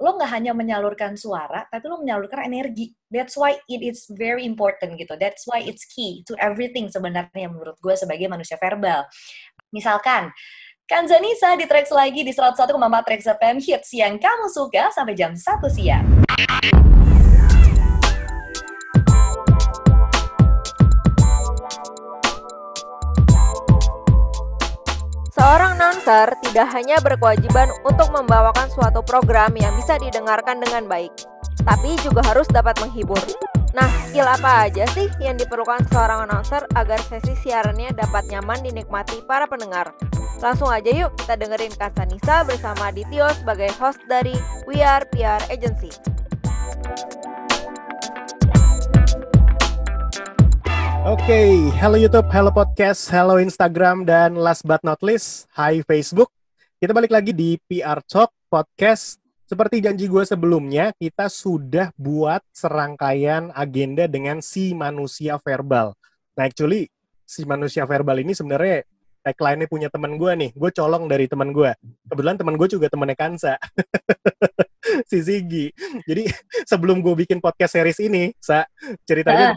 lo nggak hanya menyalurkan suara, tapi lo menyalurkan energi. That's why it is very important gitu. That's why it's key to everything sebenarnya menurut gue sebagai manusia verbal. Misalkan, Kanzanisa di tracks lagi di 101,4 Tracks FM Hits yang kamu suka sampai jam 1 siang. Seorang announcer tidak hanya berkewajiban untuk membawakan suatu program yang bisa didengarkan dengan baik, tapi juga harus dapat menghibur. Nah, skill apa aja sih yang diperlukan seorang announcer agar sesi siarannya dapat nyaman dinikmati para pendengar? Langsung aja yuk kita dengerin Nisa bersama Ditio sebagai host dari We Are PR Agency. Oke, okay. hello YouTube, hello podcast, hello Instagram, dan last but not least, hi Facebook. Kita balik lagi di PR Talk Podcast. Seperti janji gue sebelumnya, kita sudah buat serangkaian agenda dengan si manusia verbal. Nah, actually, si manusia verbal ini sebenarnya tagline-nya punya teman gue nih. Gue colong dari teman gue. Kebetulan teman gue juga temannya Kansa. si Ziggy. Jadi sebelum gue bikin podcast series ini, sa ceritanya ah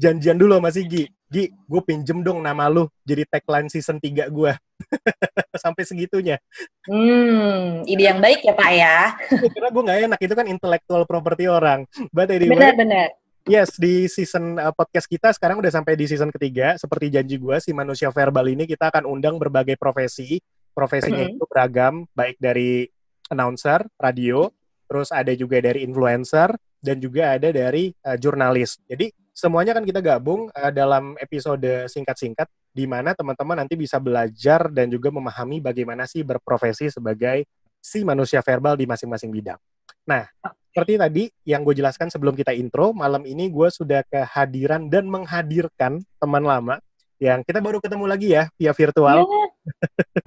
janjian dulu sama Sigi. Gi. gue pinjem dong nama lu jadi tagline season 3 gue. Sampai segitunya. Hmm, ide yang baik ya Pak ya. Iya, karena gue gak enak, itu kan intellectual property orang. Benar-benar. Yes, di season uh, podcast kita sekarang udah sampai di season ketiga. Seperti janji gue, si manusia verbal ini kita akan undang berbagai profesi. Profesinya mm -hmm. itu beragam, baik dari announcer, radio, terus ada juga dari influencer, dan juga ada dari uh, jurnalis. Jadi semuanya kan kita gabung uh, dalam episode singkat-singkat di mana teman-teman nanti bisa belajar dan juga memahami bagaimana sih berprofesi sebagai si manusia verbal di masing-masing bidang. Nah, seperti tadi yang gue jelaskan sebelum kita intro, malam ini gue sudah kehadiran dan menghadirkan teman lama yang kita baru ketemu lagi ya via virtual. Ya,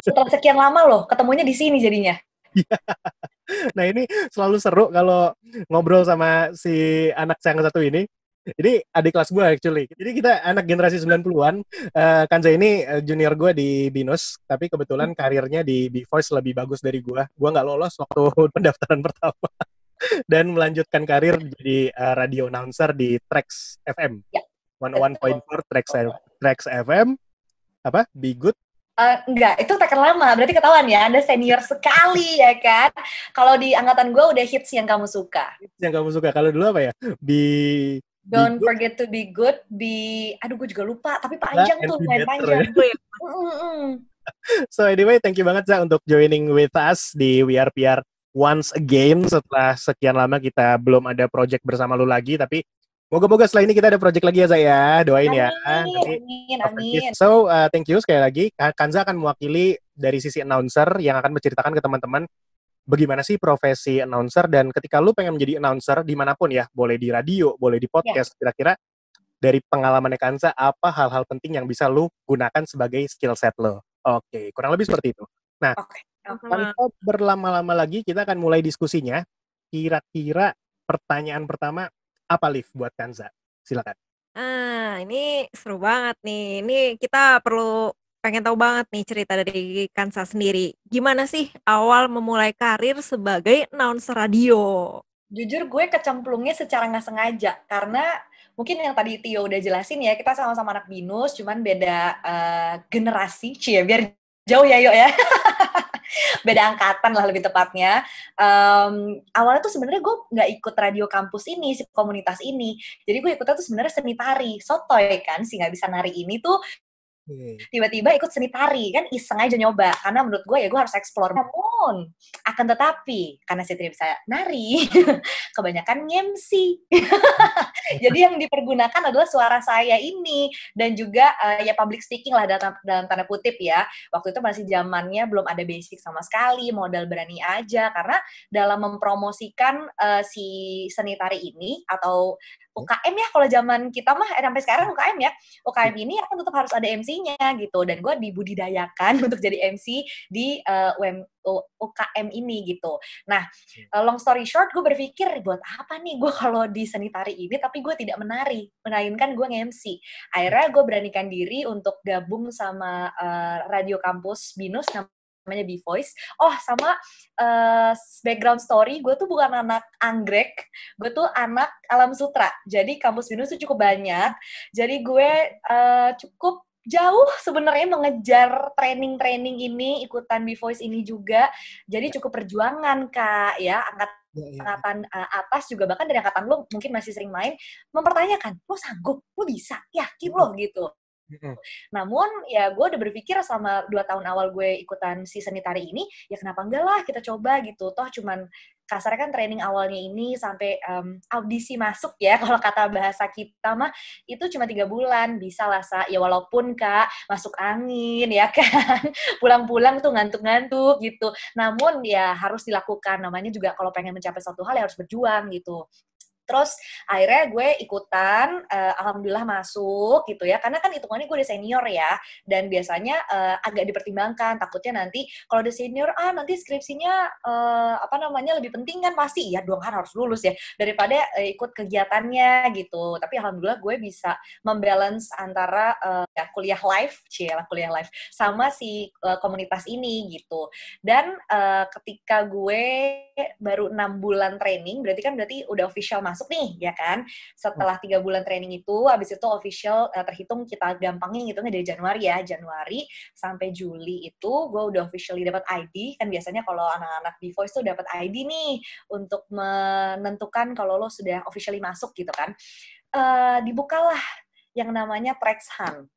Setelah sekian lama loh, ketemunya di sini jadinya. nah ini selalu seru kalau ngobrol sama si anak yang satu ini jadi adik kelas gue actually. Jadi kita anak generasi 90-an. Uh, eh, Kanza ini eh, junior gue di Binus, tapi kebetulan hmm. karirnya di B-Voice lebih bagus dari gue. Gue nggak lolos waktu pendaftaran pertama. Dan melanjutkan karir jadi uh, radio announcer di Trax FM. Yeah. 101.4 Trax, Trax FM. Apa? Be Good Uh, enggak, itu tekan lama. Berarti ketahuan ya, Anda senior sekali ya kan? Kalau di angkatan gue udah hits yang kamu suka. Hits yang kamu suka. Kalau dulu apa ya? Di Don't be forget to be good, be aduh gue juga lupa, tapi panjang nah, tuh, main panjang. Ya. so anyway, thank you banget Za untuk joining with us di We Are PR once again setelah sekian lama kita belum ada project bersama lu lagi, tapi Moga-moga setelah ini kita ada project lagi ya ya. doain amin, ya. amin, amin. So uh, eh, thank you sekali lagi. Kanza akan mewakili dari sisi announcer yang akan menceritakan ke teman-teman bagaimana sih profesi announcer dan ketika lu pengen menjadi announcer dimanapun ya, boleh di radio, boleh di ya. podcast, kira-kira yeah. dari pengalaman Kansa apa hal-hal penting yang bisa lu gunakan sebagai skill set lo? Oke, okay, kurang lebih seperti itu. Nah, okay. tanpa berlama-lama lagi kita akan mulai diskusinya. Kira-kira pertanyaan pertama apa lift buat Kanza? Silakan. Ah, ini seru banget nih. Ini kita perlu pengen tahu banget nih cerita dari Kansa sendiri. Gimana sih awal memulai karir sebagai announcer radio? Jujur gue kecemplungnya secara nggak sengaja karena mungkin yang tadi Tio udah jelasin ya kita sama-sama anak binus cuman beda uh, generasi cie biar jauh ya yuk ya beda angkatan lah lebih tepatnya um, awalnya tuh sebenarnya gue nggak ikut radio kampus ini komunitas ini jadi gue ikutnya tuh sebenarnya seni tari sotoy kan sih nggak bisa nari ini tuh tiba-tiba ikut seni tari kan iseng aja nyoba karena menurut gue ya gue harus explore namun akan tetapi karena saya tidak bisa nari kebanyakan ngemsi jadi yang dipergunakan adalah suara saya ini dan juga uh, ya public speaking lah dalam, dalam tanda kutip ya waktu itu masih zamannya belum ada basic sama sekali modal berani aja karena dalam mempromosikan uh, si seni tari ini atau UKM ya kalau zaman kita mah eh, sampai sekarang UKM ya UKM iya. ini akan tetap harus ada MC MC-nya gitu dan gue dibudidayakan untuk jadi MC di uh, eh, UM, UKM ini gitu. Nah, hmm. eh, long story short, gue berpikir buat apa nih gue kalau di seni tari ini tapi gue tidak menari, menainkan gue nge-MC. Akhirnya gue beranikan diri untuk gabung sama uh, radio kampus Binus namanya B Voice. Oh, sama uh, background story, gue tuh bukan anak anggrek, gue tuh anak alam sutra. Jadi kampus Binus tuh cukup banyak. Jadi gue uh, cukup jauh sebenarnya mengejar training-training ini, ikutan Be Voice ini juga. Jadi cukup perjuangan, Kak, ya. Angkat ya, ya. ya. angkatan uh, atas juga bahkan dari angkatan lo mungkin masih sering main mempertanyakan, "Lo sanggup? Lo bisa? Yakin lo?" gitu. mm Namun ya gue udah berpikir sama dua tahun awal gue ikutan si tari ini, ya kenapa enggak lah kita coba gitu. Toh cuman kasarnya kan training awalnya ini sampai um, audisi masuk ya kalau kata bahasa kita mah itu cuma tiga bulan bisa lah sa ya walaupun kak masuk angin ya kan pulang-pulang tuh ngantuk-ngantuk gitu namun ya harus dilakukan namanya juga kalau pengen mencapai suatu hal ya harus berjuang gitu Terus akhirnya gue ikutan, uh, alhamdulillah masuk gitu ya, karena kan hitungannya gue udah senior ya, dan biasanya uh, agak dipertimbangkan, takutnya nanti kalau udah senior, ah nanti skripsinya uh, apa namanya lebih penting kan pasti ya, dua kan harus lulus ya, daripada uh, ikut kegiatannya gitu. Tapi alhamdulillah gue bisa membalance antara uh, ya, kuliah live, cila kuliah live, sama si uh, komunitas ini gitu. Dan uh, ketika gue baru enam bulan training, berarti kan berarti udah official mas masuk nih ya kan setelah hmm. tiga bulan training itu habis itu official uh, terhitung kita gampangnya nih dari Januari ya Januari sampai Juli itu gue udah officially dapat ID kan biasanya kalau anak-anak di voice tuh dapat ID nih untuk menentukan kalau lo sudah officially masuk gitu kan uh, dibukalah yang namanya Prex Hunt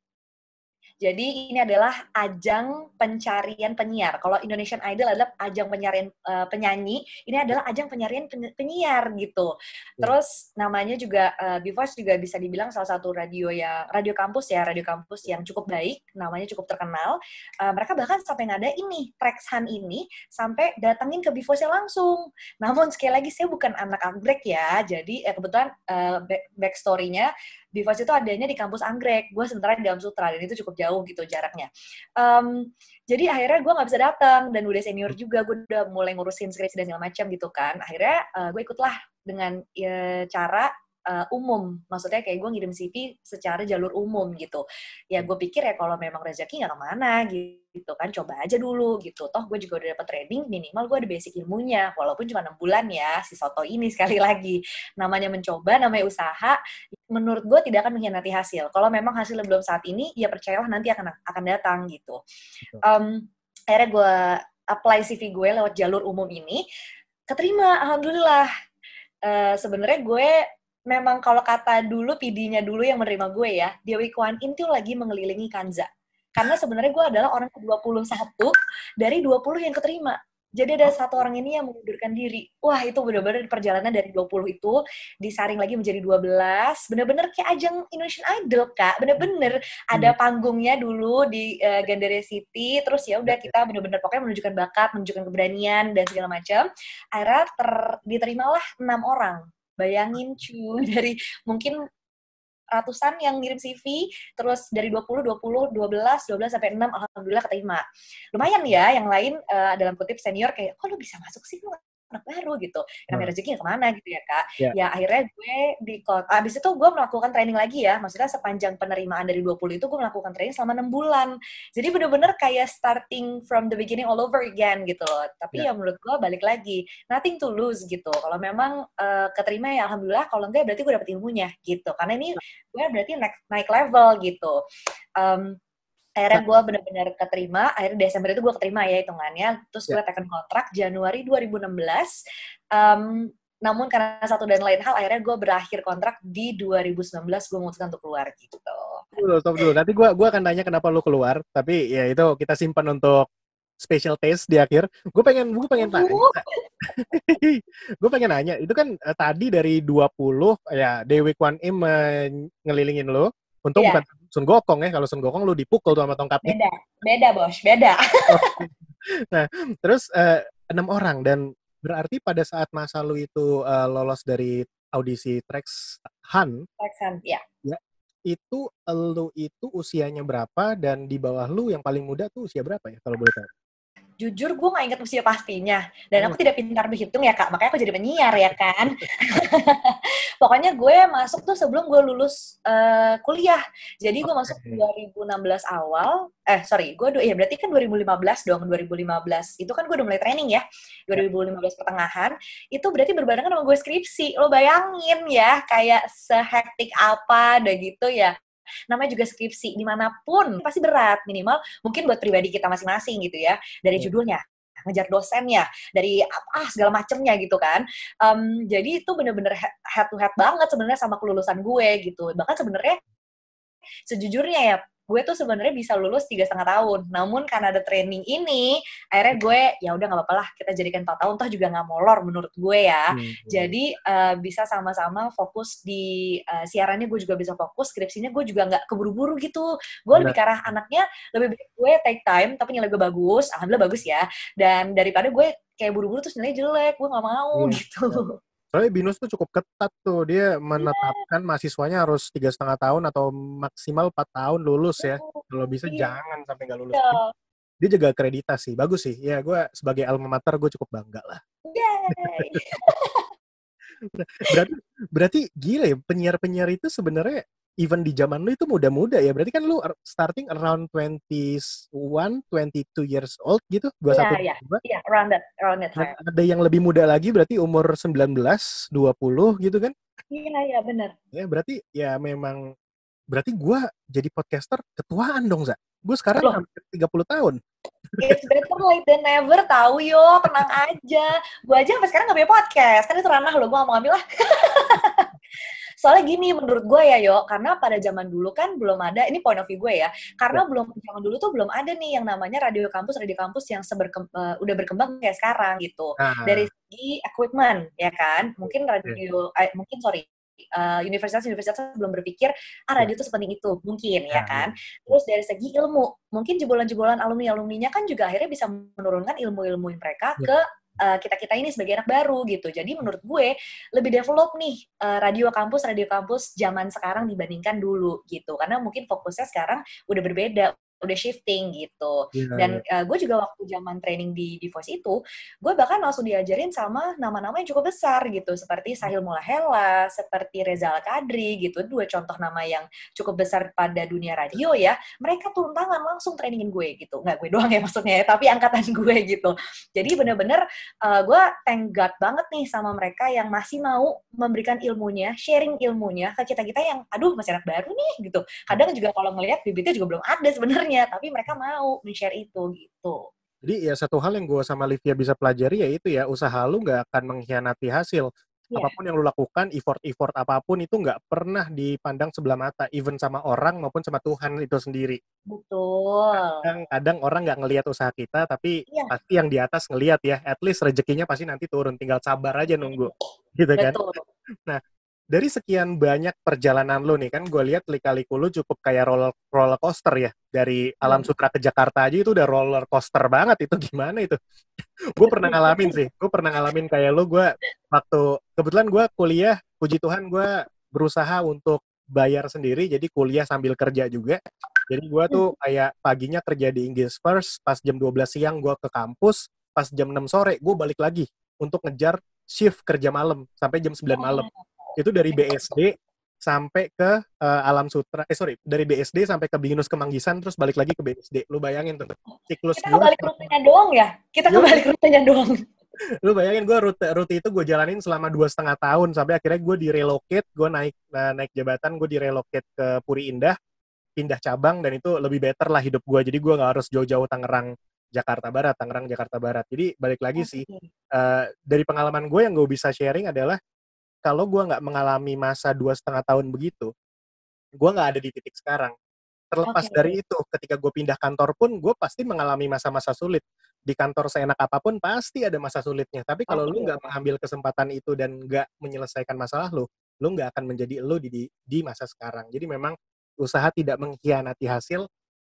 jadi ini adalah ajang pencarian penyiar. Kalau Indonesian Idol adalah ajang pencarian uh, penyanyi, ini adalah ajang pencarian penyiar gitu. Iya. Terus namanya juga uh, juga bisa dibilang salah satu radio ya radio kampus ya, radio kampus yang cukup baik, namanya cukup terkenal. Uh, mereka bahkan sampai ngada ini Trexhan ini sampai datengin ke Bifasnya langsung. Namun sekali lagi saya bukan anak anggrek ya, jadi eh, kebetulan uh, backstorynya. nya Bivas itu adanya di kampus anggrek gue sementara di dalam sutra dan itu cukup jauh gitu jaraknya um, jadi akhirnya gue nggak bisa datang dan udah senior juga gue udah mulai ngurusin skripsi dan segala macam gitu kan akhirnya uh, eh, gue ikutlah dengan ya, cara uh, umum. Maksudnya kayak gue ngirim CV secara jalur umum gitu. Ya gue pikir ya kalau memang rezeki nggak kemana gitu kan, coba aja dulu gitu. Toh gue juga udah dapet training, minimal gue ada basic ilmunya. Walaupun cuma 6 bulan ya, si Soto ini sekali lagi. Namanya mencoba, namanya usaha, menurut gue tidak akan mengkhianati hasil. Kalau memang hasilnya belum saat ini, ya percayalah nanti akan akan datang gitu. Um, akhirnya gue apply CV gue lewat jalur umum ini, keterima, alhamdulillah. Uh, Sebenarnya gue memang kalau kata dulu PD-nya dulu yang menerima gue ya, Dewi Kwan In tuh lagi mengelilingi Kanza. Karena sebenarnya gue adalah orang ke-21 dari 20 yang keterima. Jadi ada satu orang ini yang mengundurkan diri. Wah, itu bener-bener perjalanan dari 20 itu disaring lagi menjadi 12. Bener-bener kayak ajang Indonesian Idol, Kak. Bener-bener ada hmm. panggungnya dulu di uh, eh, Gandaria City, terus ya udah kita bener-bener pokoknya menunjukkan bakat, menunjukkan keberanian dan segala macam. Akhirnya ter diterimalah lah orang Bayangin cu, dari mungkin ratusan yang ngirim CV, terus dari 20, 20, 12, 12 sampai 6 alhamdulillah keterima. Lumayan ya, yang lain uh, dalam kutip senior kayak, "Kok lu bisa masuk sih lu anak baru gitu karena hmm. rezeki kemana gitu ya kak yeah. ya akhirnya gue di kota abis itu gue melakukan training lagi ya maksudnya sepanjang penerimaan dari 20 itu gue melakukan training selama enam bulan jadi bener-bener kayak starting from the beginning all over again gitu loh tapi yeah. ya menurut gue balik lagi nothing to lose gitu kalau memang uh, keterima ya alhamdulillah kalau enggak ya berarti gue dapet ilmunya gitu karena ini ya. gue berarti naik naik level gitu um, akhirnya nah. gue bener-bener keterima akhirnya Desember itu gue keterima ya hitungannya terus gue ya. tekan kontrak Januari 2016 um, namun karena satu dan lain hal akhirnya gue berakhir kontrak di 2019 gue memutuskan untuk keluar gitu dulu stop dulu nanti gue gua akan tanya kenapa lu keluar tapi ya itu kita simpan untuk special taste di akhir gue pengen gue pengen tanya gue pengen nanya itu kan uh, tadi dari 20 ya Dewi Kwan Im uh, ngelilingin lo Untung yeah. bukan Sun Gokong ya. Kalau Sun Gokong lu dipukul tuh sama tongkatnya. Beda, beda bos, beda. Oh, iya. nah, terus eh, enam orang dan berarti pada saat masa lu itu uh, lolos dari audisi Trax Han. Trax Han, ya. ya itu lu itu usianya berapa dan di bawah lu yang paling muda tuh usia berapa ya kalau boleh tahu? jujur gue gak inget usia pastinya dan aku oh. tidak pintar menghitung ya kak makanya aku jadi penyiar ya kan pokoknya gue masuk tuh sebelum gue lulus uh, kuliah jadi gue masuk 2016 awal eh sorry gue ya berarti kan 2015 dong 2015 itu kan gue udah mulai training ya 2015 ya. pertengahan itu berarti berbarengan sama gue skripsi lo bayangin ya kayak sehektik apa udah gitu ya namanya juga skripsi dimanapun pasti berat minimal mungkin buat pribadi kita masing-masing gitu ya dari iya. judulnya ngejar dosennya dari ah segala macemnya gitu kan um, jadi itu bener-bener head to head banget sebenarnya sama kelulusan gue gitu bahkan sebenarnya sejujurnya ya gue tuh sebenarnya bisa lulus tiga setengah tahun namun karena ada training ini akhirnya gue ya udah nggak apa-apa lah kita jadikan empat tahun toh juga nggak molor menurut gue ya hmm. jadi uh, bisa sama-sama fokus di uh, siarannya gue juga bisa fokus skripsinya gue juga nggak keburu-buru gitu gue lebih ke arah anaknya lebih baik gue take time tapi nilai gue bagus alhamdulillah bagus ya dan daripada gue kayak buru-buru terus nilai jelek gue nggak mau hmm. gitu Soalnya BINUS tuh cukup ketat tuh. Dia menetapkan yeah. mahasiswanya harus tiga setengah tahun atau maksimal 4 tahun lulus ya. Oh, Kalau bisa yeah. jangan sampai nggak lulus. Yeah. Dia juga akreditasi. Bagus sih. Ya, gue sebagai alma mater gue cukup bangga lah. Yay! Nah, berarti, berarti gila ya, penyiar-penyiar itu sebenarnya even di zaman lu itu muda-muda ya. Berarti kan lu starting around 21, 22 years old gitu. Iya, yeah, yeah. yeah, around that, around that time. Ada yang lebih muda lagi berarti umur 19, 20 gitu kan? Iya, yeah, iya benar. Ya, berarti ya memang berarti gua jadi podcaster ketuaan dong, Za. Gue sekarang Loh. hampir 30 tahun. It's better late than never, tahu yo, tenang aja. Gue aja sampai sekarang gak punya podcast, kan itu ranah lo, gue gak mau ngambil lah. Soalnya gini menurut gue ya yo, karena pada zaman dulu kan belum ada ini point of view gue ya. Karena iya. belum zaman dulu tuh belum ada nih yang namanya radio kampus radio kampus yang seberkem, uh, udah berkembang kayak sekarang gitu. Ah. Dari segi equipment ya kan, mungkin iya. radio yeah. uh, mungkin sorry eh, universitas-universitas uh, belum berpikir ah iya. radio itu sepenting itu mungkin ya, ya kan terus dari segi ilmu mungkin jebolan-jebolan alumni alumninya kan juga akhirnya bisa menurunkan ilmu-ilmu mereka ya. ke Eh, kita kita ini sebagai anak baru gitu. Jadi menurut gue lebih develop nih uh, radio kampus radio kampus zaman sekarang dibandingkan dulu gitu. Karena mungkin fokusnya sekarang udah berbeda, udah shifting gitu. Yeah, Dan uh, iya. eh, gue juga waktu zaman training di di Voice itu, gue bahkan langsung diajarin sama nama-nama yang cukup besar gitu, seperti Sahil Mulahela, seperti Reza Al Kadri gitu, dua contoh nama yang cukup besar pada dunia radio ya. Mereka turun tangan langsung trainingin gue gitu, nggak gue doang ya maksudnya, ya, tapi angkatan gue gitu. Jadi bener-bener uh, eh, gue thank God banget nih sama mereka yang masih mau memberikan ilmunya, sharing ilmunya ke kita kita yang, aduh masih anak baru nih gitu. Kadang juga kalau ngelihat bibitnya juga belum ada sebenarnya sebenarnya, tapi mereka mau men-share itu gitu. Jadi ya satu hal yang gue sama Livia bisa pelajari yaitu ya usaha lu nggak akan mengkhianati hasil. Yeah. Apapun yang lu lakukan, effort-effort apapun itu nggak pernah dipandang sebelah mata, even sama orang maupun sama Tuhan itu sendiri. Betul. Kadang-kadang orang nggak ngelihat usaha kita, tapi yeah. pasti yang di atas ngelihat ya. At least rezekinya pasti nanti turun, tinggal sabar aja nunggu, gitu kan. Betul. kan. Nah, dari sekian banyak perjalanan lo nih kan gue lihat lika-liku lo cukup kayak roller roller coaster ya dari alam hmm. sutra ke Jakarta aja itu udah roller coaster banget itu gimana itu gue pernah ngalamin sih gue pernah ngalamin kayak lo gue waktu kebetulan gue kuliah puji Tuhan gue berusaha untuk bayar sendiri jadi kuliah sambil kerja juga jadi gue tuh hmm. kayak paginya kerja di Inggris First pas jam 12 siang gue ke kampus pas jam 6 sore gue balik lagi untuk ngejar shift kerja malam sampai jam 9 malam oh itu dari BSD sampai ke uh, Alam Sutra. Eh sorry, dari BSD sampai ke Binus Kemanggisan terus balik lagi ke BSD. Lu bayangin tuh siklus Kita kebalik rutenya doang ya? Kita kebalik rutenya doang. Lu bayangin gue rute, rute itu gue jalanin selama dua setengah tahun sampai akhirnya gue direlocate, gue naik uh, naik jabatan, gue direlocate ke Puri Indah, pindah cabang dan itu lebih better lah hidup gue. Jadi gue nggak harus jauh-jauh Tangerang Jakarta Barat, Tangerang Jakarta Barat. Jadi balik lagi okay. sih uh, dari pengalaman gue yang gue bisa sharing adalah kalau gue nggak mengalami masa dua setengah tahun begitu, gue nggak ada di titik sekarang. Terlepas okay. dari itu, ketika gue pindah kantor pun, gue pasti mengalami masa-masa sulit. Di kantor seenak apapun, pasti ada masa sulitnya. Tapi kalau okay. lu nggak mengambil kesempatan itu dan nggak menyelesaikan masalah lu, lu nggak akan menjadi lu di, di, di masa sekarang. Jadi memang usaha tidak mengkhianati hasil,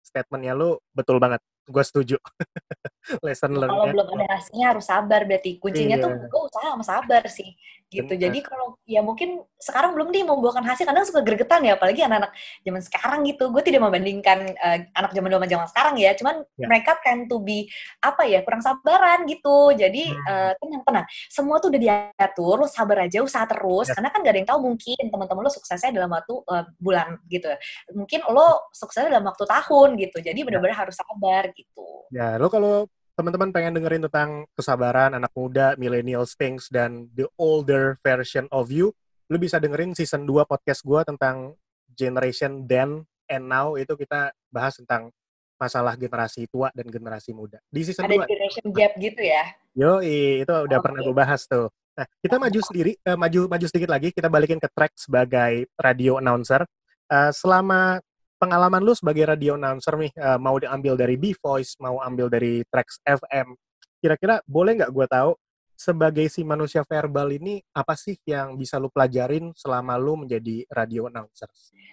statementnya lu betul banget gue setuju lesson learned. kalau belum ada hasilnya harus sabar berarti kuncinya iya. tuh gue usaha sama sabar sih gitu Bener. jadi kalau ya mungkin sekarang belum nih membuahkan hasil kadang suka gregetan ya apalagi anak-anak zaman sekarang gitu gue tidak membandingkan uh, anak zaman dulu sama zaman sekarang ya cuman ya. mereka tend to be apa ya kurang sabaran gitu jadi hmm. uh, tenang tenang semua tuh udah diatur lo sabar aja usaha terus ya. karena kan gak ada yang tahu mungkin teman-teman lo suksesnya dalam waktu uh, bulan gitu mungkin lo suksesnya dalam waktu tahun gitu jadi benar-benar ya. harus sabar gitu. Ya, lo kalau teman-teman pengen dengerin tentang kesabaran anak muda, millennial things, dan the older version of you, lo bisa dengerin season 2 podcast gue tentang generation then and now, itu kita bahas tentang masalah generasi tua dan generasi muda. Di season Ada 2. Ada generation gap gitu ya? Yo, itu udah okay. pernah gue bahas tuh. Nah, kita maju sendiri, uh, maju maju sedikit lagi, kita balikin ke track sebagai radio announcer. Uh, selama pengalaman lu sebagai radio announcer nih, uh, mau diambil dari B-Voice, mau ambil dari Tracks FM, kira-kira boleh nggak gue tahu sebagai si manusia verbal ini apa sih yang bisa lu pelajarin selama lu menjadi radio announcer?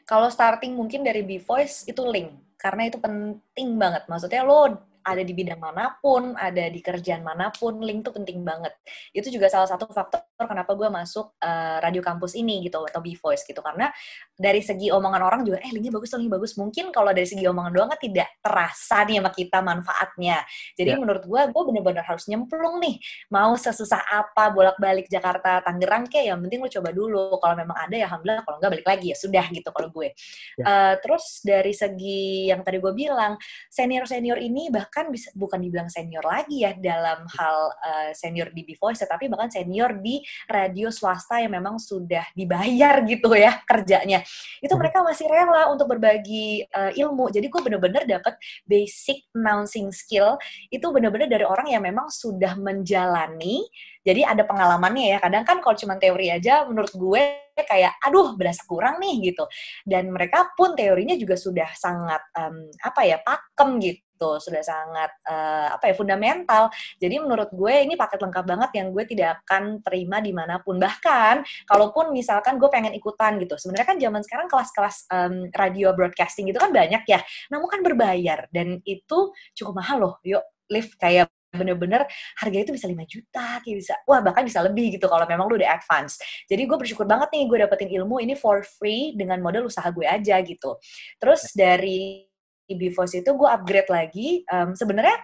Kalau starting mungkin dari B-Voice itu link karena itu penting banget. Maksudnya lo ada di bidang manapun, ada di kerjaan manapun, link tuh penting banget. Itu juga salah satu faktor kenapa gue masuk uh, radio kampus ini gitu atau Be Voice gitu karena dari segi omongan orang juga eh linknya bagus, linknya bagus. Mungkin kalau dari segi omongan doang kan tidak terasa nih sama kita manfaatnya. Jadi yeah. menurut gue, gue bener-bener harus nyemplung nih. Mau sesusah apa bolak-balik Jakarta, Tangerang kayak yang penting lo coba dulu. Kalau memang ada ya alhamdulillah, kalau enggak balik lagi ya sudah gitu kalau gue. Yeah. Ya. Uh, terus dari segi yang tadi gue bilang senior-senior ini bahkan bahkan bisa bukan dibilang senior lagi ya dalam hal uh, senior di Bivoice tetapi bahkan senior di radio swasta yang memang sudah dibayar gitu ya kerjanya. Itu mhm. mereka masih rela untuk berbagi uh, ilmu. Jadi gue bener-bener dapat basic announcing skill itu bener-bener dari orang yang memang sudah menjalani jadi ada pengalamannya ya. Kadang kan kalau cuma teori aja menurut gue kayak aduh berasa kurang nih gitu. Dan mereka pun teorinya juga sudah sangat um, apa ya pakem gitu gitu sudah sangat uh, apa ya fundamental jadi menurut gue ini paket lengkap banget yang gue tidak akan terima dimanapun bahkan kalaupun misalkan gue pengen ikutan gitu sebenarnya kan zaman sekarang kelas-kelas um, radio broadcasting gitu kan banyak ya namun kan berbayar dan itu cukup mahal loh yuk lift kayak bener-bener harga itu bisa 5 juta kayak bisa wah bahkan bisa lebih gitu kalau memang lu udah advance jadi gue bersyukur banget nih gue dapetin ilmu ini for free dengan modal usaha gue aja gitu terus dari Bifos itu gue upgrade lagi um, sebenarnya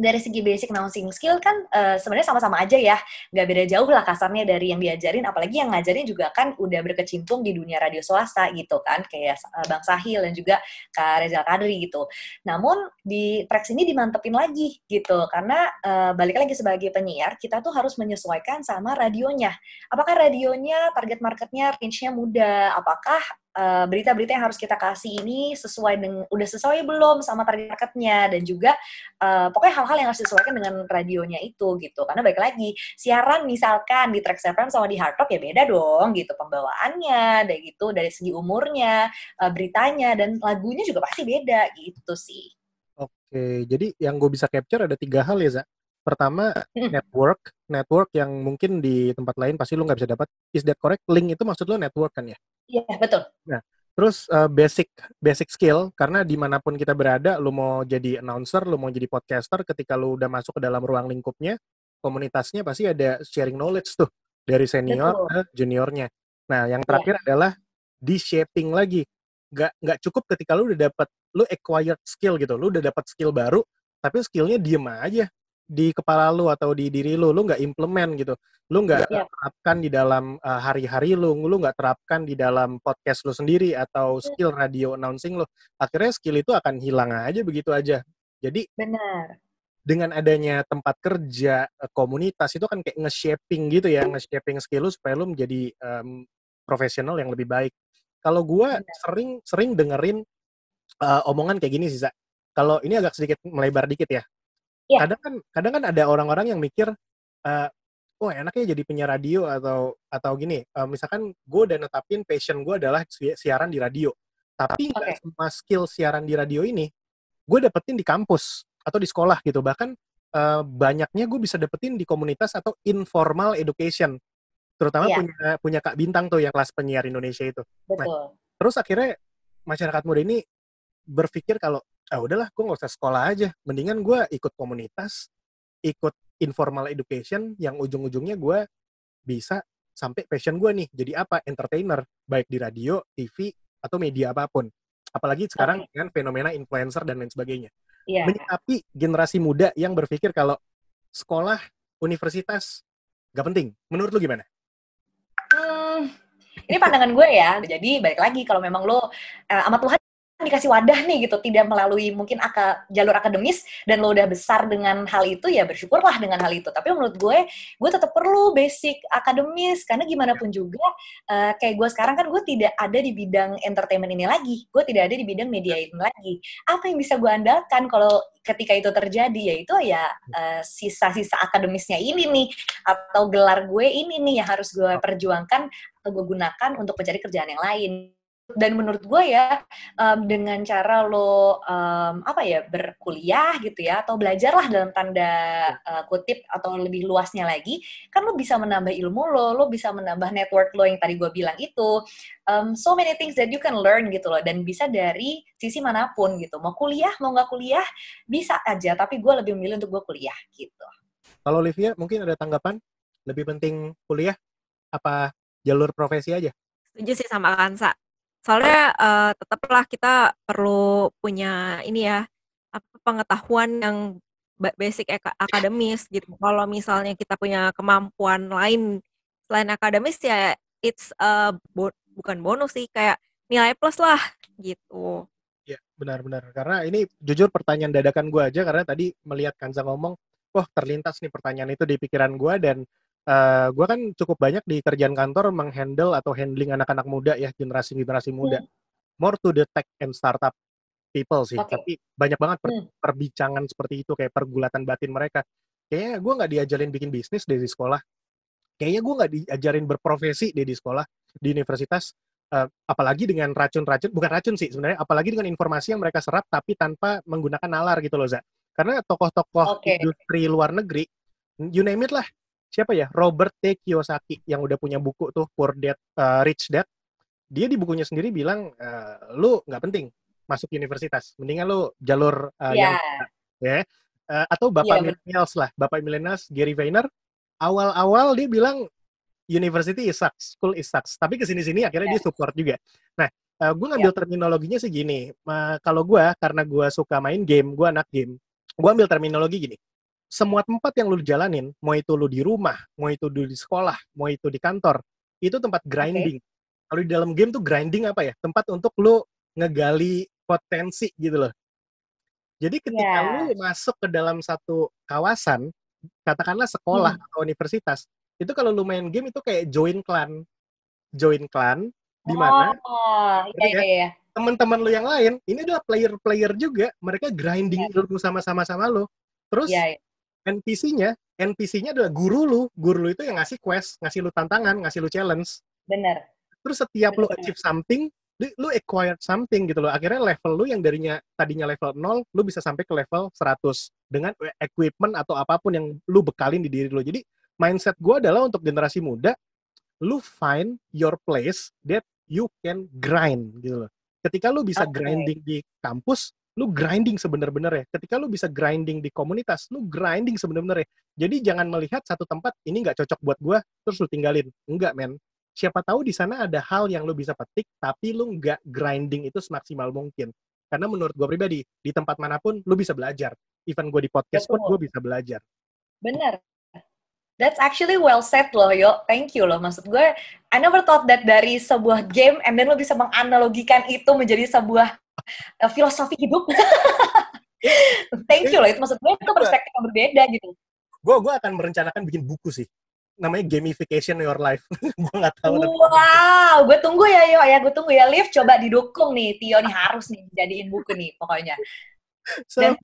dari segi basic announcing skill kan uh, sebenarnya sama-sama aja ya, nggak beda jauh lah kasarnya dari yang diajarin, apalagi yang ngajarin juga kan udah berkecimpung di dunia radio swasta gitu kan, kayak eh, Bang Sahil dan juga Kak Reza Kadri gitu. Namun di track ini dimantepin lagi gitu, karena uh, balik lagi sebagai penyiar, kita tuh harus menyesuaikan sama radionya. Apakah radionya, target marketnya, range-nya muda, apakah Eh, berita-berita uh, yang harus kita kasih ini sesuai dengan udah sesuai belum sama target marketnya dan juga uh, pokoknya hal-hal yang harus disesuaikan dengan radionya itu gitu karena baik lagi siaran misalkan di track FM sama di Hard Rock ya beda dong gitu pembawaannya dari gitu dari segi umurnya uh, beritanya dan lagunya juga pasti beda gitu sih oke jadi yang gue bisa capture ada tiga hal ya Za Pertama, network. Network yang mungkin di tempat lain pasti lu nggak bisa dapat. Is that correct? Link itu maksud lu network kan ya? Iya, yeah, betul. Nah, terus uh, basic basic skill karena dimanapun kita berada, lu mau jadi announcer, lu mau jadi podcaster, ketika lu udah masuk ke dalam ruang lingkupnya, komunitasnya pasti ada sharing knowledge tuh dari senior betul. ke juniornya. Nah, yang iya. terakhir yeah. adalah di shaping lagi. Gak nggak cukup ketika lu udah dapat lu acquired skill gitu, lu udah dapat skill baru, tapi skillnya diem aja di kepala lu atau di diri lu, lu nggak implement gitu, lu nggak yeah. terapkan di dalam eh, hari-hari lu, lu nggak terapkan di dalam podcast lu sendiri atau iya. skill radio announcing lu, akhirnya skill itu akan hilang aja begitu aja. Jadi benar. Dengan adanya tempat kerja eh, komunitas itu kan kayak nge-shaping gitu ya, nge-shaping skill lu supaya lu menjadi um, profesional yang lebih baik. Kalau gue sering sering dengerin uh, omongan kayak gini sih, Kalau ini agak sedikit melebar dikit ya yeah. kadang kan kadang kan ada orang-orang yang mikir uh, oh enaknya jadi penyiar radio atau atau gini uh, misalkan gue udah netapin passion gue adalah siaran di radio tapi nggak okay. semua skill siaran di radio ini gue dapetin di kampus atau di sekolah gitu bahkan uh, banyaknya gue bisa dapetin di komunitas atau informal education terutama yeah. punya punya kak bintang tuh yang kelas penyiar Indonesia itu nah, Betul. Nah, terus akhirnya masyarakat muda ini berpikir kalau ah udahlah gue nggak usah sekolah aja mendingan gue ikut komunitas ikut informal education yang ujung-ujungnya gue bisa sampai passion gue nih jadi apa entertainer baik di radio TV atau media apapun apalagi sekarang okay. fenomena influencer dan lain sebagainya yeah. menyikapi generasi muda yang berpikir kalau sekolah universitas gak penting menurut lu gimana hmm, ini pandangan gue ya jadi balik lagi kalau memang lo eh, amat Tuhan Kan dikasih wadah nih gitu tidak melalui mungkin aka, jalur akademis dan lo udah besar dengan hal itu ya bersyukurlah dengan hal itu tapi menurut gue gue tetap perlu basic akademis karena gimana pun juga uh, kayak gue sekarang kan gue tidak ada di bidang entertainment ini lagi gue tidak ada di bidang media ini lagi apa yang bisa gue andalkan kalau ketika itu terjadi yaitu ya uh, sisa-sisa akademisnya ini nih atau gelar gue ini nih yang harus gue perjuangkan atau gue gunakan untuk mencari kerjaan yang lain dan menurut gue ya um, dengan cara lo um, apa ya berkuliah gitu ya atau belajarlah dalam tanda uh, kutip atau lebih luasnya lagi kan lo bisa menambah ilmu lo lo bisa menambah network lo yang tadi gue bilang itu um, so many things that you can learn gitu lo dan bisa dari sisi manapun gitu mau kuliah mau nggak kuliah bisa aja tapi gue lebih memilih untuk gue kuliah gitu kalau Olivia mungkin ada tanggapan lebih penting kuliah apa jalur profesi aja setuju sih sama Kansa soalnya uh, tetaplah kita perlu punya ini ya apa pengetahuan yang basic akademis gitu. Kalau misalnya kita punya kemampuan lain selain akademis ya it's a bo bukan bonus sih kayak nilai plus lah gitu. Ya benar-benar karena ini jujur pertanyaan dadakan gue aja karena tadi melihat Kanza ngomong, wah terlintas nih pertanyaan itu di pikiran gue dan uh, eh, gue kan cukup banyak di kerjaan kantor menghandle atau handling anak-anak muda ya generasi generasi muda hmm. more to the tech and startup people sih okay. tapi banyak banget per hmm. perbincangan seperti itu kayak pergulatan batin mereka kayaknya gue nggak diajarin bikin bisnis di sekolah kayaknya gue nggak diajarin berprofesi deh di sekolah di universitas uh, apalagi dengan racun-racun bukan racun sih sebenarnya apalagi dengan informasi yang mereka serap tapi tanpa menggunakan nalar gitu loh za karena tokoh-tokoh okay. industri luar negeri you name it lah siapa ya Robert T Kiyosaki yang udah punya buku tuh Poor Dad uh, Rich Dad dia di bukunya sendiri bilang e, lu nggak penting masuk universitas mendingan lu jalur uh, eh, yeah. yang ya uh, atau bapak yeah, iya, millennials lah bapak millennials Gary Vayner awal-awal dia bilang university is sucks school is sucks tapi kesini sini akhirnya yeah. dia iya. support juga nah uh, gue ngambil yeah. terminologinya segini uh, kalau gue karena gue suka main game gue anak game gue ambil terminologi gini semua tempat yang lu jalanin, mau itu lu di rumah, mau itu lu di sekolah, mau itu di kantor, itu tempat grinding. Okay. Kalau di dalam game tuh grinding apa ya? Tempat untuk lu ngegali potensi gitu loh. Jadi ketika yeah. lu masuk ke dalam satu kawasan, katakanlah sekolah hmm. atau universitas, itu kalau lu main game itu kayak join clan. Join clan di mana oh, iya, iya, iya. teman-teman lu yang lain ini adalah player-player juga mereka grinding yeah. lu sama-sama sama lu terus yeah. Iya. NPC-nya, NPC-nya adalah guru lu. Guru lu itu yang ngasih quest, ngasih lu tantangan, ngasih lu challenge. Benar. Terus setiap Bener. lu achieve something, lu acquire something gitu loh. Akhirnya level lu yang darinya tadinya level 0, lu bisa sampai ke level 100 dengan equipment atau apapun yang lu bekalin di diri lu. Jadi mindset gue adalah untuk generasi muda, lu find your place that you can grind gitu loh. Ketika lu bisa okay. grinding di kampus, lu grinding sebenar-benar ya. Ketika lu bisa grinding di komunitas, lu grinding sebenar-benar ya. Jadi jangan melihat satu tempat ini nggak cocok buat gue, terus lu tinggalin. Enggak, men. Siapa tahu di sana ada hal yang lu bisa petik, tapi lu nggak grinding itu semaksimal mungkin. Karena menurut gue pribadi, di tempat manapun lu bisa belajar. Even gue di podcast pun gue bisa belajar. Bener. That's actually well said loh, yo. Thank you loh. Maksud gue, I never thought that dari sebuah game, and then lo bisa menganalogikan itu menjadi sebuah Eh, filosofi hidup. Thank you loh, itu maksud gue itu perspektif yang berbeda gitu. Gue gue akan merencanakan bikin buku sih. Namanya gamification your life. gue nggak tahu. Wow, gue tunggu ya yo ya, gue tunggu ya live Coba didukung nih, Tio nih harus nih jadiin buku nih pokoknya. so, Dan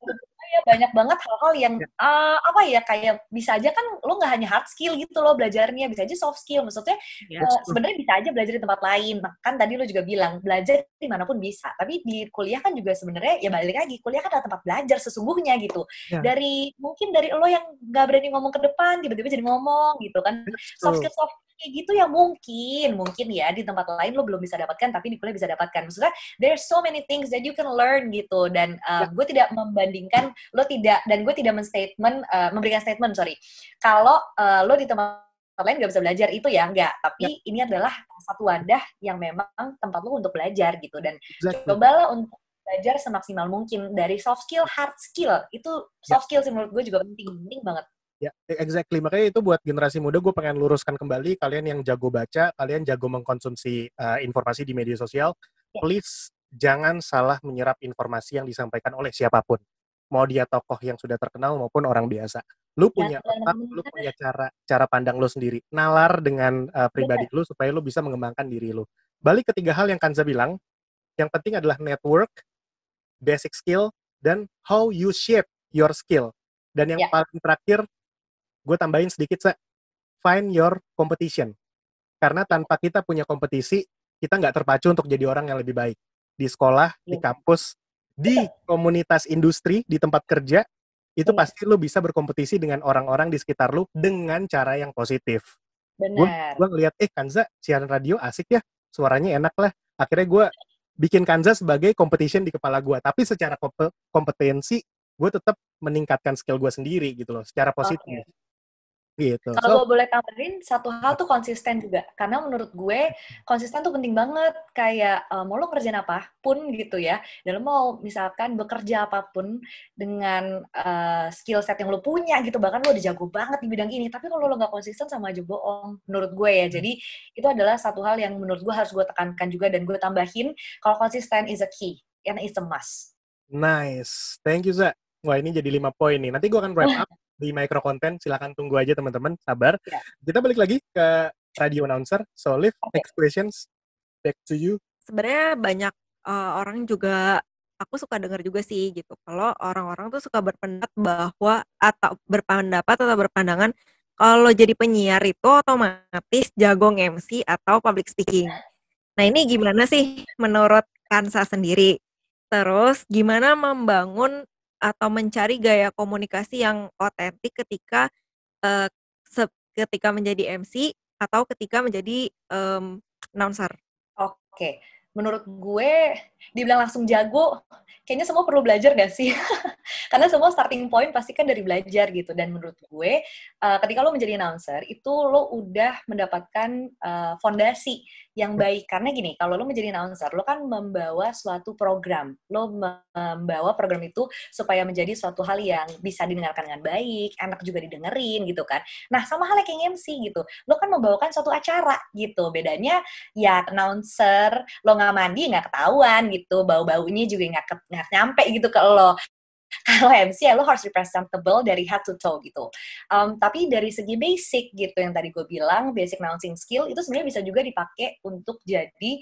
ya banyak banget hal-hal yang ya. uh, apa ya kayak bisa aja kan lo nggak hanya hard skill gitu lo belajarnya bisa aja soft skill maksudnya ya, uh, sebenarnya bisa aja belajar di tempat lain kan tadi lo juga bilang belajar dimanapun bisa tapi di kuliah kan juga sebenarnya ya balik lagi kuliah kan ada tempat belajar sesungguhnya gitu ya. dari mungkin dari lo yang nggak berani ngomong ke depan tiba-tiba jadi ngomong gitu kan soft skill soft kayak gitu ya mungkin mungkin ya di tempat lain lo belum bisa dapatkan tapi di kuliah bisa dapatkan maksudnya there's so many things that you can learn gitu dan uh, gue tidak membandingkan lo tidak dan gue tidak menstatement uh, memberikan statement sorry kalau uh, lo di tempat lain gak bisa belajar itu ya enggak tapi ya. ini adalah satu wadah yang memang tempat lo untuk belajar gitu dan exactly. cobalah untuk belajar semaksimal mungkin dari soft skill hard skill itu soft ya. skill sih menurut gue juga penting penting banget Ya, e, exactly. Makanya itu buat generasi muda gue pengen luruskan kembali kalian yang jago baca, kalian jago mengkonsumsi uh, informasi di media sosial, ya. please jangan salah menyerap informasi yang disampaikan oleh siapapun. Mau dia tokoh yang sudah terkenal maupun orang biasa. Lu ya, punya ya, otak, lu punya cara cara pandang lu sendiri. Nalar dengan uh, pribadi lu supaya lu bisa mengembangkan diri lu. Balik ke tiga hal yang Kanza bilang, yang penting adalah network, basic skill, dan how you shape your skill. Dan yang yeah. paling terakhir gue tambahin sedikit se find your competition karena tanpa kita punya kompetisi kita nggak terpacu untuk jadi orang yang lebih baik di sekolah di iya. kampus di iya. komunitas industri di tempat kerja itu iya. pasti lo bisa berkompetisi dengan orang-orang di sekitar lo dengan cara yang positif. Benar. Gue ngeliat, eh Kanza siaran radio asik ya, suaranya enak lah. Akhirnya gue bikin Kanza sebagai competition di kepala gue. Tapi secara kompetensi, gue tetap meningkatkan skill gue sendiri gitu loh, secara positif. Okay gitu. Kalau so, boleh tambahin satu hal tuh konsisten juga, karena menurut gue konsisten tuh penting banget. Kayak uh, mau lo ngerjain apa pun gitu ya, dan lo mau misalkan bekerja apapun dengan uh, skill set yang lo punya gitu, bahkan lo udah jago banget di bidang ini, tapi kalau lo nggak konsisten sama aja bohong. Menurut gue ya, jadi itu adalah satu hal yang menurut gue harus gue tekankan juga dan gue tambahin kalau konsisten is a key and is a must. Nice, thank you Za. Wah ini jadi lima poin nih. Nanti gue akan wrap up di micro konten. Silahkan tunggu aja teman-teman, sabar. Yeah. Kita balik lagi ke radio announcer. So, live okay. next questions. Back to you. Sebenarnya banyak uh, orang juga aku suka dengar juga sih gitu. Kalau orang-orang tuh suka berpendapat bahwa atau berpendapat atau berpandangan kalau jadi penyiar itu otomatis jago MC atau public speaking. Nah, ini gimana sih menurut Kansa sendiri? Terus gimana membangun atau mencari gaya komunikasi yang otentik ketika uh, ketika menjadi MC atau ketika menjadi um, announcer. Oke, menurut gue dibilang langsung jago, kayaknya semua perlu belajar gak sih? Karena semua starting point pasti kan dari belajar gitu. Dan menurut gue, uh, ketika lo menjadi announcer, itu lo udah mendapatkan uh, fondasi yang baik karena gini kalau lo menjadi announcer lo kan membawa suatu program lo membawa program itu supaya menjadi suatu hal yang bisa didengarkan dengan baik enak juga didengerin gitu kan nah sama halnya kayak MC gitu lo kan membawakan suatu acara gitu bedanya ya announcer lo nggak mandi nggak ketahuan gitu bau baunya juga nggak nyampe gitu ke lo MC ya lo harus representable dari head to toe gitu. Um, tapi dari segi basic gitu yang tadi gue bilang, basic announcing skill itu sebenarnya bisa juga dipakai untuk jadi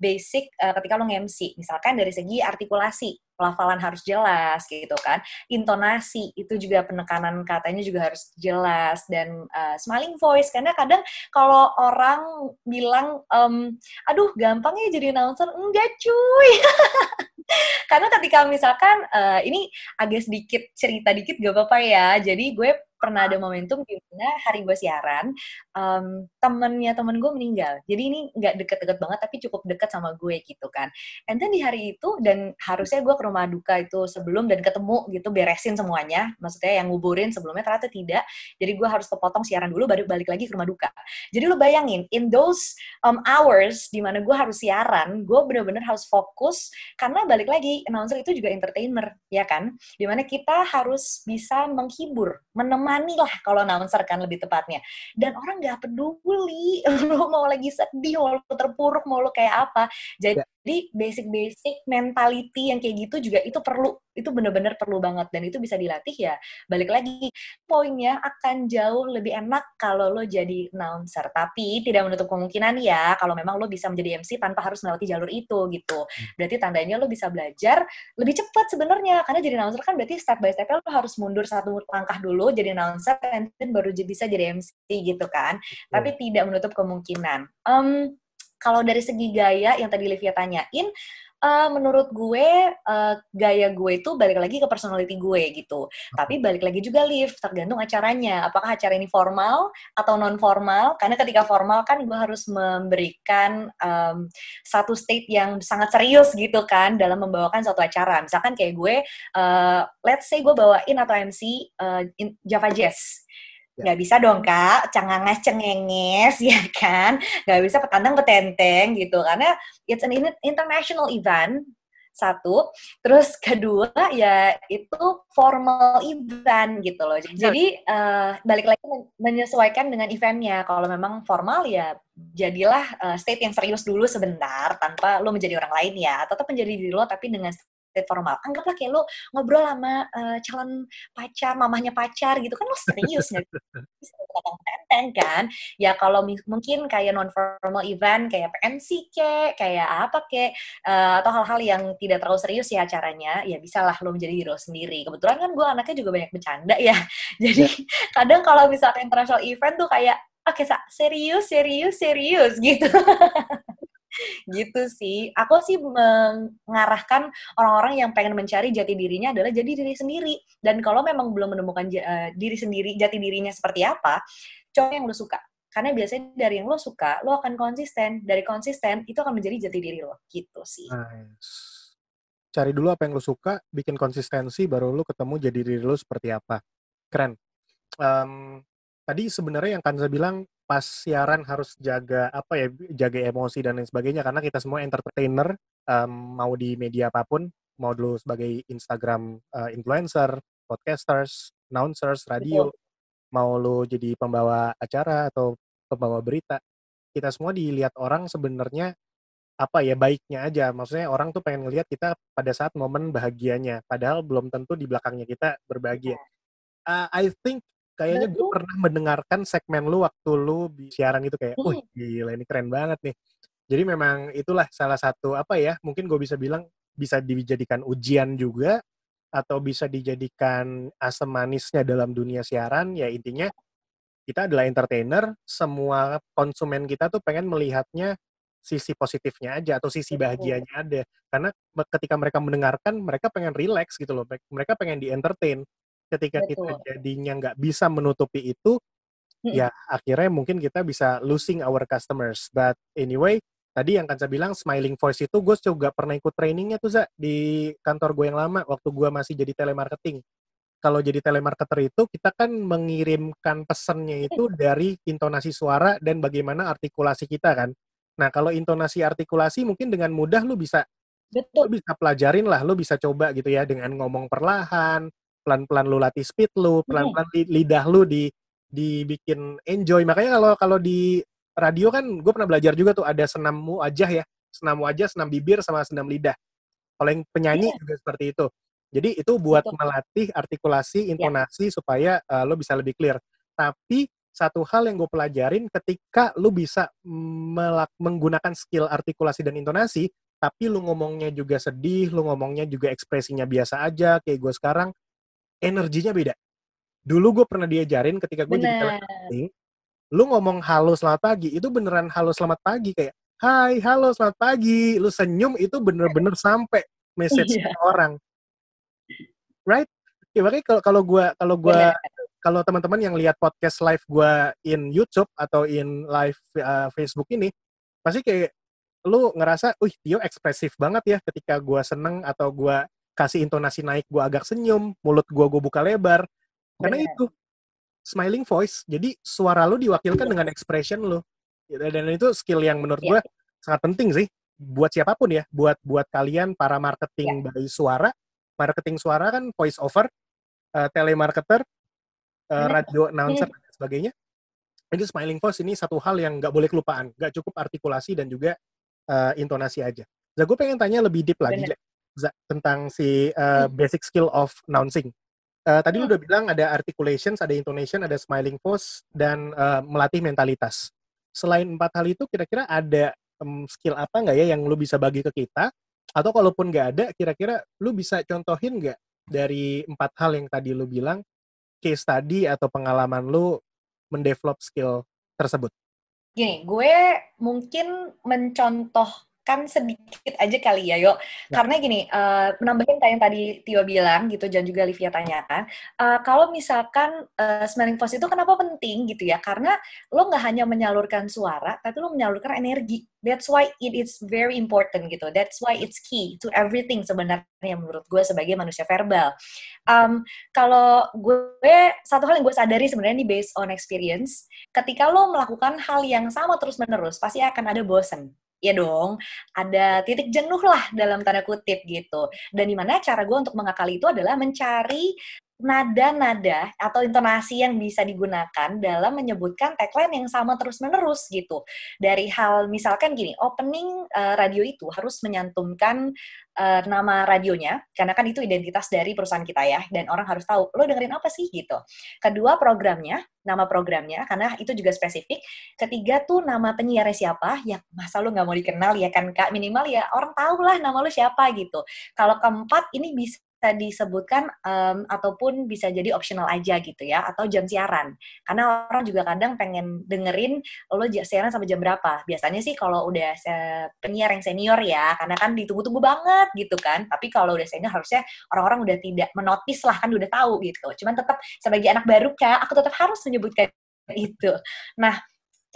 basic uh, ketika lo ngemsi Misalkan dari segi artikulasi, pelafalan harus jelas gitu kan. Intonasi itu juga penekanan katanya juga harus jelas dan uh, smiling voice karena kadang kalau orang bilang um, aduh gampangnya jadi announcer enggak cuy. karena ketika misalkan uh, ini agak sedikit cerita dikit gak apa-apa ya. Jadi gue pernah ada momentum di mana hari gue siaran um, temennya temen gue meninggal jadi ini nggak deket-deket banget tapi cukup deket sama gue gitu kan and then di hari itu dan harusnya gue ke rumah duka itu sebelum dan ketemu gitu beresin semuanya maksudnya yang nguburin sebelumnya ternyata tidak jadi gue harus kepotong siaran dulu baru balik lagi ke rumah duka jadi lu bayangin in those um, hours di mana gue harus siaran gue bener-bener harus fokus karena balik lagi announcer itu juga entertainer ya kan dimana kita harus bisa menghibur menemani menemani lah kalau announcer kan lebih tepatnya dan orang nggak peduli lo mau lagi sedih mau lo terpuruk mau lo kayak apa jadi ya. Jadi basic-basic mentality yang kayak gitu juga itu perlu, itu bener-bener perlu banget dan itu bisa dilatih ya. Balik lagi, poinnya akan jauh lebih enak kalau lo jadi announcer. Tapi tidak menutup kemungkinan ya kalau memang lo bisa menjadi MC tanpa harus melewati jalur itu gitu. Hmm. Berarti tandanya lo bisa belajar lebih cepat sebenarnya karena jadi announcer kan berarti step by step lo harus mundur satu langkah dulu jadi announcer dan baru bisa jadi MC gitu kan. Tapi tidak menutup kemungkinan. Um, kalau dari segi gaya yang tadi Livia tanyain, uh, menurut gue uh, gaya gue itu balik lagi ke personality gue gitu. Tapi balik lagi juga Liv tergantung acaranya. Apakah acara ini formal atau non formal? Karena ketika formal kan gue harus memberikan um, satu state yang sangat serius gitu kan dalam membawakan suatu acara. Misalkan kayak gue, uh, let's say gue bawain atau MC uh, Java Jazz Ya. nggak bisa dong kak cengenges cengenges ya kan nggak bisa petandang petenteng gitu karena it's an international event satu terus kedua ya itu formal event gitu loh jadi uh, balik lagi menyesuaikan dengan eventnya kalau memang formal ya jadilah uh, state yang serius dulu sebentar tanpa lo menjadi orang lain ya tetap menjadi diri lo tapi dengan formal anggaplah kayak lo ngobrol sama uh, calon pacar mamahnya pacar gitu kan lo serius nggak konten kan ya kalau mungkin kayak non formal event kayak PNC kayak kayak apa kek uh, eh, atau hal-hal yang tidak terlalu serius ya acaranya ya bisalah lo menjadi hero sendiri kebetulan kan gue anaknya juga banyak bercanda ya jadi ya. kadang kalau misalnya international event tuh kayak oke okay, serius serius serius gitu gitu sih. Aku sih mengarahkan orang-orang yang pengen mencari jati dirinya adalah jadi diri sendiri. Dan kalau memang belum menemukan uh, diri sendiri, jati dirinya seperti apa, coba yang lo suka. Karena biasanya dari yang lo suka, lo akan konsisten. Dari konsisten, itu akan menjadi jati diri lo. Gitu sih. Nice. Cari dulu apa yang lo suka, bikin konsistensi, baru lo ketemu jadi diri lo seperti apa. Keren. Um, tadi sebenarnya yang Kanza bilang pas siaran harus jaga apa ya jaga emosi dan lain sebagainya karena kita semua entertainer um, mau di media apapun mau dulu sebagai Instagram uh, influencer, podcasters, announcers, radio, Betul. mau lo jadi pembawa acara atau pembawa berita, kita semua dilihat orang sebenarnya apa ya baiknya aja. Maksudnya orang tuh pengen ngelihat kita pada saat momen bahagianya, padahal belum tentu di belakangnya kita berbahagia. Uh, I think kayaknya gue pernah mendengarkan segmen lu waktu lu siaran itu kayak, wah hmm. gila ini keren banget nih. Jadi memang itulah salah satu apa ya, mungkin gue bisa bilang bisa dijadikan ujian juga atau bisa dijadikan asam manisnya dalam dunia siaran ya intinya kita adalah entertainer, semua konsumen kita tuh pengen melihatnya sisi positifnya aja atau sisi bahagianya ada. Karena ketika mereka mendengarkan, mereka pengen relax gitu loh. Mereka pengen di entertain ketika Betul. kita jadinya nggak bisa menutupi itu hmm. ya akhirnya mungkin kita bisa losing our customers but anyway tadi yang kan saya bilang smiling voice itu gue juga pernah ikut trainingnya tuh za di kantor gue yang lama waktu gue masih jadi telemarketing kalau jadi telemarketer itu kita kan mengirimkan pesannya itu dari intonasi suara dan bagaimana artikulasi kita kan nah kalau intonasi artikulasi mungkin dengan mudah lu bisa Betul. lu bisa pelajarin lah lu bisa coba gitu ya dengan ngomong perlahan pelan-pelan lu latih speed lu, pelan-pelan lidah lu di dibikin enjoy. Makanya kalau kalau di radio kan gue pernah belajar juga tuh ada senam aja ya, senam wajah, senam bibir sama senam lidah. Kalau yang penyanyi yeah. juga seperti itu. Jadi itu buat Betul. melatih artikulasi, iya. intonasi yeah. supaya uh, lo bisa lebih clear. Tapi satu hal yang gue pelajarin ketika lo bisa menggunakan skill artikulasi dan intonasi, tapi lo ngomongnya juga sedih, lo ngomongnya juga ekspresinya biasa aja, kayak gue sekarang, energinya beda. Dulu gue pernah diajarin ketika gue jadi telepon. lu ngomong halo selamat pagi, itu beneran halo selamat pagi kayak hai halo selamat pagi, lu senyum itu bener-bener sampai message iya. orang, right? Ya makanya kalau gue kalau gue kalau teman-teman yang lihat podcast live gue in YouTube atau in live uh, Facebook ini pasti kayak lu ngerasa, uh Tio ekspresif banget ya ketika gue seneng atau gue kasih intonasi naik gue agak senyum mulut gue gue buka lebar karena itu smiling voice jadi suara lo diwakilkan iya. dengan expression lo gitu, dan itu skill yang menurut yeah. gue sangat penting sih buat siapapun ya buat buat kalian para marketing yeah. dari suara marketing suara kan voice over uh, telemarketer uh, radio announcer iya. dan sebagainya jadi smiling voice ini satu hal yang nggak boleh kelupaan nggak cukup artikulasi dan juga uh, intonasi aja. Nah, gue pengen tanya lebih deep lagi. Bener tentang si uh, hmm. basic skill of announcing. Uh, eh, tadi hmm. lu udah bilang ada articulation, ada intonation, ada smiling pose, dan uh, melatih mentalitas. Selain empat hal itu, kira-kira ada um, skill apa nggak ya yang lu bisa bagi ke kita? Atau kalaupun nggak ada, kira-kira lu bisa contohin nggak dari empat hal yang tadi lu bilang, case tadi atau pengalaman lu mendevelop skill tersebut? Gini, gue mungkin mencontoh kan sedikit aja kali ya, yuk. Ya. Karena gini, uh, menambahin tayang yang tadi Tio bilang gitu, dan juga Livia tanyakan, uh, kalau misalkan uh, smelling voice itu kenapa penting gitu ya? Karena lo nggak hanya menyalurkan suara, tapi lo menyalurkan energi. That's why it is very important gitu. That's why it's key to everything sebenarnya menurut gue sebagai manusia verbal. Um, kalau gue satu hal yang gue sadari sebenarnya ini based on experience, ketika lo melakukan hal yang sama terus menerus, pasti akan ada bosen ya dong ada titik jenuh lah dalam tanda kutip gitu dan dimana cara gue untuk mengakali itu adalah mencari nada-nada atau intonasi yang bisa digunakan dalam menyebutkan tagline yang sama terus-menerus gitu. Dari hal misalkan gini, opening uh, radio itu harus menyantumkan uh, nama radionya karena kan itu identitas dari perusahaan kita ya dan orang harus tahu lo dengerin apa sih gitu. Kedua programnya, nama programnya karena itu juga spesifik. Ketiga tuh nama penyiarnya siapa? Ya masa lo nggak mau dikenal ya kan Kak? Minimal ya orang tahu lah nama lo siapa gitu. Kalau keempat ini bisa tadi sebutkan um, ataupun bisa jadi optional aja gitu ya atau jam siaran karena orang juga kadang pengen dengerin lo siaran sampai jam berapa biasanya sih kalau udah penyiar yang senior ya karena kan ditunggu-tunggu banget gitu kan tapi kalau udah senior harusnya orang-orang udah tidak menotis lah kan udah tahu gitu cuman tetap sebagai anak baru kayak aku tetap harus menyebutkan itu nah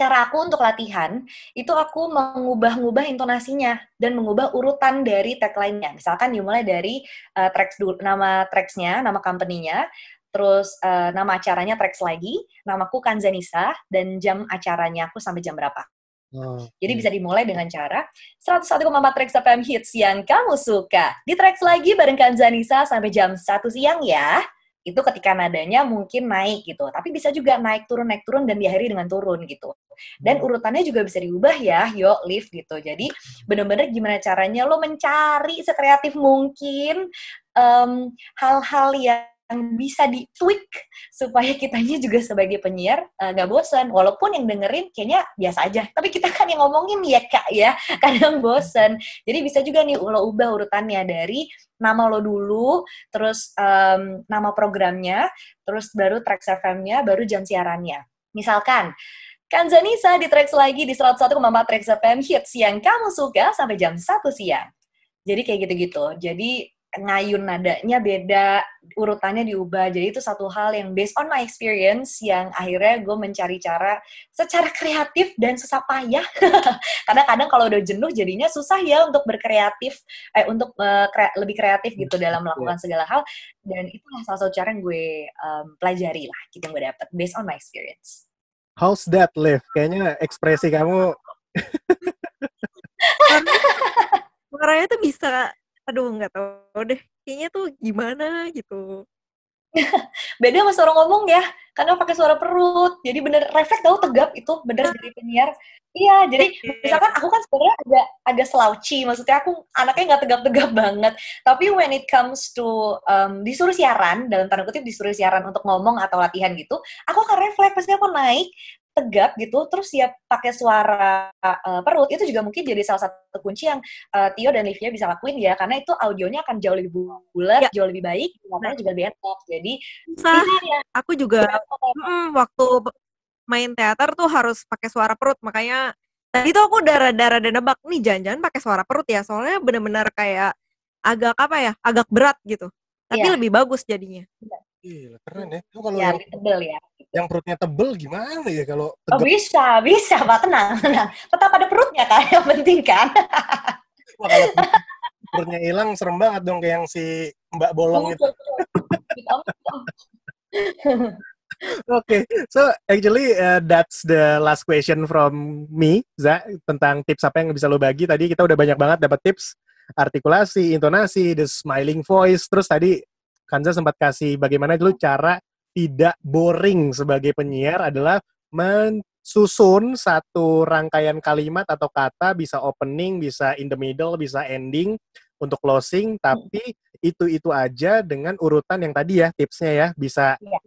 cara aku untuk latihan itu aku mengubah-ubah intonasinya dan mengubah urutan dari tagline-nya. Misalkan dimulai dari uh, tracks dulu, nama tracks-nya, nama company-nya, terus uh, nama acaranya tracks lagi, namaku Kanzanisa dan jam acaranya aku sampai jam berapa. Oh, Jadi bisa dimulai dengan cara 101,4 Trax FM Hits yang kamu suka. Di Trax lagi bareng Kanzanisa sampai jam 1 siang ya itu ketika nadanya mungkin naik gitu, tapi bisa juga naik turun naik turun dan diakhiri dengan turun gitu. Dan hmm. urutannya juga bisa diubah ya, yo lift gitu. Jadi bener-bener gimana caranya lo mencari sekreatif mungkin mmm, hal-hal um, yang yang bisa di tweak supaya kitanya juga sebagai penyiar uh, eh, gak bosen walaupun yang dengerin kayaknya biasa aja tapi kita kan yang ngomongin ya kak ya kadang bosen jadi bisa juga nih lo ubah urutannya dari nama lo dulu terus um, nama programnya terus baru track FM-nya baru jam siarannya misalkan Kanzanisa di tracks lagi di satu 101,4 tracks FM Hits yang kamu suka sampai jam 1 siang. Jadi kayak gitu-gitu. Jadi ngayun nadanya beda, urutannya diubah. Jadi itu satu hal yang based on my experience yang akhirnya gue mencari cara secara kreatif dan susah payah. karena kadang kalau udah jenuh jadinya susah ya untuk berkreatif, eh untuk uh, eh, kre lebih kreatif gitu hmm, dalam iya. melakukan segala hal. Dan itu salah satu cara yang gue um, pelajari lah, gitu yang gue dapet based on my experience. How's that, Liv? Kayaknya ekspresi kamu... Warnanya tuh bisa aduh nggak tahu deh kayaknya tuh gimana gitu beda sama suara ngomong ya karena pakai suara perut jadi bener refleks tahu tegap itu bener ah. jadi penyiar iya jadi misalkan aku kan sebenarnya agak agak slouchy maksudnya aku anaknya nggak tegap-tegap banget tapi when it comes to um, disuruh siaran dalam tanda kutip disuruh siaran untuk ngomong atau latihan gitu aku akan refleks pasti aku naik tegap gitu terus ya pakai suara uh, perut itu juga mungkin jadi salah satu kunci yang uh, Tio dan Livia bisa lakuin ya karena itu audionya akan jauh lebih bulat ya. jauh lebih baik ngomongnya juga lebih enak jadi Sah, ya. aku juga hmm, waktu main teater tuh harus pakai suara perut makanya tadi tuh aku darah darah dan nebak nih jangan-jangan pakai suara perut ya soalnya bener-bener kayak agak apa ya agak berat gitu tapi ya. lebih bagus jadinya ya. Gila, keren ya. Itu kalau ya, yang tebel ya. Yang perutnya tebel gimana ya kalau tebel? Oh, bisa, bisa, Pak. Tenang, tenang. Tetap ada perutnya kan, yang penting kan. Wah, perutnya hilang serem banget dong kayak yang si Mbak Bolong itu. Oke, okay. so actually uh, that's the last question from me, Za, tentang tips apa yang bisa lo bagi. Tadi kita udah banyak banget dapat tips artikulasi, intonasi, the smiling voice, terus tadi Kanza sempat kasih bagaimana dulu cara tidak boring sebagai penyiar adalah mensusun satu rangkaian kalimat atau kata bisa opening, bisa in the middle, bisa ending untuk closing hmm. tapi itu-itu aja dengan urutan yang tadi ya tipsnya ya bisa iya.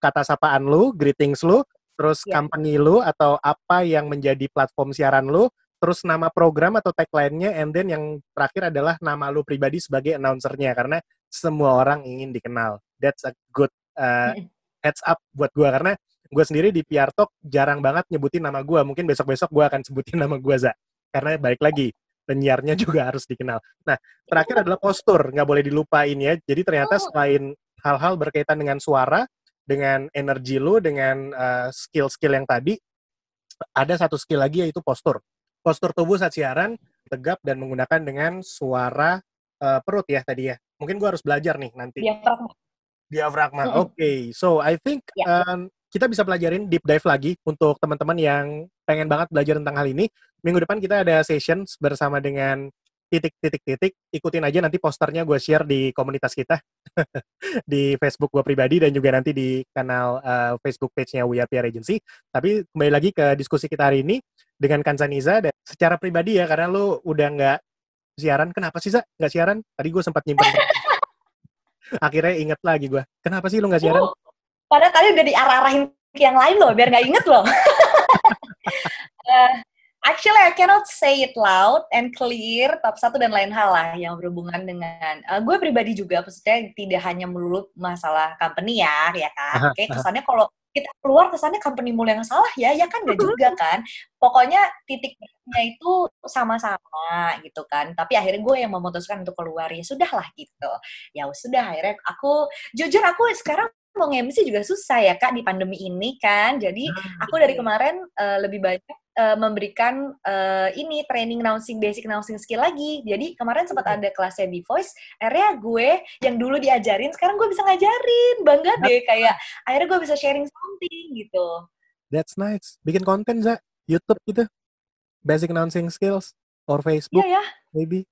kata sapaan lu, greetings lu, terus yeah. company lu atau apa yang menjadi platform siaran lu, terus nama program atau tagline-nya, and then yang terakhir adalah nama lu pribadi sebagai announcernya, karena semua orang ingin dikenal. That's a good uh, heads up buat gue, karena gue sendiri di PR Talk jarang banget nyebutin nama gue. Mungkin besok-besok gue akan sebutin nama gue, Za. Karena balik lagi, penyiarnya juga harus dikenal. Nah, terakhir adalah postur, nggak boleh dilupain ya. Jadi ternyata oh. selain hal-hal berkaitan dengan suara, dengan energi lu, dengan uh, skill-skill uh, yang tadi, ada satu skill lagi yaitu postur postur tubuh saat siaran tegap dan menggunakan dengan suara uh, perut ya tadi ya. Mungkin gue harus belajar nih nanti. Diafragma. Diafragma. Oke, okay. so I think yeah. Ya. um, kita bisa pelajarin deep dive lagi untuk teman-teman yang pengen banget belajar tentang hal ini. Minggu depan kita ada session bersama dengan titik-titik-titik. Ikutin aja nanti posternya gue share di komunitas kita. di Facebook gue pribadi dan juga nanti di kanal uh, Facebook page-nya We Are PR Agency. Tapi kembali lagi ke diskusi kita hari ini dengan Kanzaniza dan secara pribadi ya karena lu udah nggak siaran kenapa sih za nggak siaran tadi gue sempat nyimpen akhirnya inget lagi gue kenapa sih lu nggak siaran uh, padahal tadi udah diarah-arahin ke yang lain loh biar nggak inget loh uh, Actually, I cannot say it loud and clear, top satu dan lain hal lah yang berhubungan dengan uh, eh, gue pribadi juga, maksudnya tidak hanya melulu masalah company ya, ya kan? Oke, okay, kesannya kalau kita keluar kesannya company mulai yang salah ya ya kan gak juga kan pokoknya titiknya itu sama-sama gitu kan tapi akhirnya gue yang memutuskan untuk keluar ya sudahlah gitu ya sudah akhirnya aku jujur aku sekarang mau nge juga susah ya kak di pandemi ini kan jadi nah, aku dari kemarin uh, lebih banyak uh, memberikan uh, ini training announcing basic announcing skill lagi. Jadi kemarin sempat ada kelasnya di voice, area gue yang dulu diajarin sekarang gue bisa ngajarin. Bangga deh kayak akhirnya gue bisa sharing something gitu. That's nice. Bikin konten za YouTube gitu. Basic announcing skills or Facebook yeah, yeah. maybe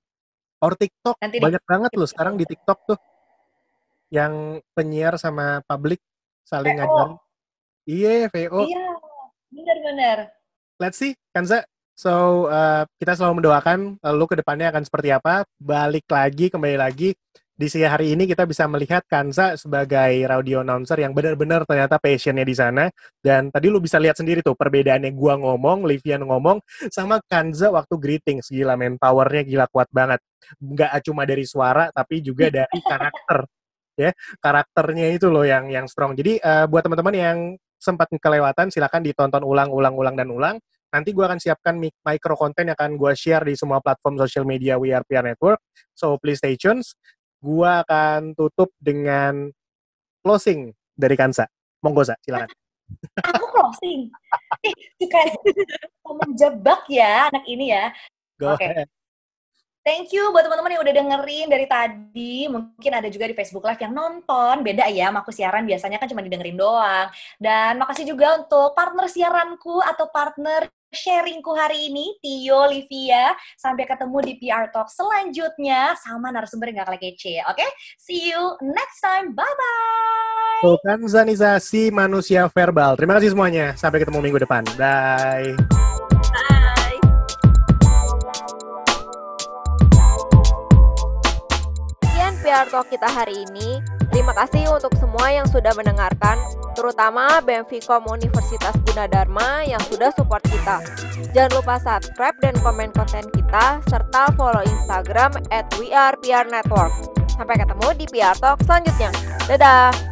or TikTok. Nanti Banyak di- banget loh iya. sekarang di TikTok tuh yang penyiar sama publik saling ngajarin. Iya, VO. Iya, benar-benar let's see, Kanza. So, uh, kita selalu mendoakan lalu uh, ke depannya akan seperti apa. Balik lagi, kembali lagi. Di siang hari ini kita bisa melihat Kanza sebagai radio announcer yang benar-benar ternyata passionnya di sana. Dan tadi lu bisa lihat sendiri tuh perbedaannya gua ngomong, Livian ngomong, sama Kanza waktu greeting, Gila men, powernya gila kuat banget. Nggak cuma dari suara, tapi juga dari karakter. ya karakternya itu loh yang yang strong jadi uh, buat teman-teman yang sempat kelewatan silahkan ditonton ulang ulang ulang dan ulang Nanti gue akan siapkan micro konten yang akan gue share di semua platform social media We Are PR Network. So please stay tunes. Gue akan tutup dengan closing dari Kansa. Monggo Sa, silakan. Aku closing. Eh, suka menjebak ya anak ini ya. Oke. Okay. Thank you buat teman-teman yang udah dengerin dari tadi. Mungkin ada juga di Facebook Live yang nonton. Beda ya sama aku siaran biasanya kan cuma didengerin doang. Dan makasih juga untuk partner siaranku atau partner sharingku hari ini, Tio, Livia. Sampai ketemu di PR Talk selanjutnya sama narasumber yang gak kalah kece, oke? Okay? See you next time, bye-bye! Bukan zanisasi manusia verbal. Terima kasih semuanya. Sampai ketemu minggu depan. Bye! Bye! PR Talk kita hari ini. Terima kasih untuk semua yang sudah mendengarkan, terutama BMVKOM Universitas Gunadarma yang sudah support kita. Jangan lupa subscribe dan komen konten kita, serta follow Instagram at Network. Sampai ketemu di PR Talk selanjutnya. Dadah!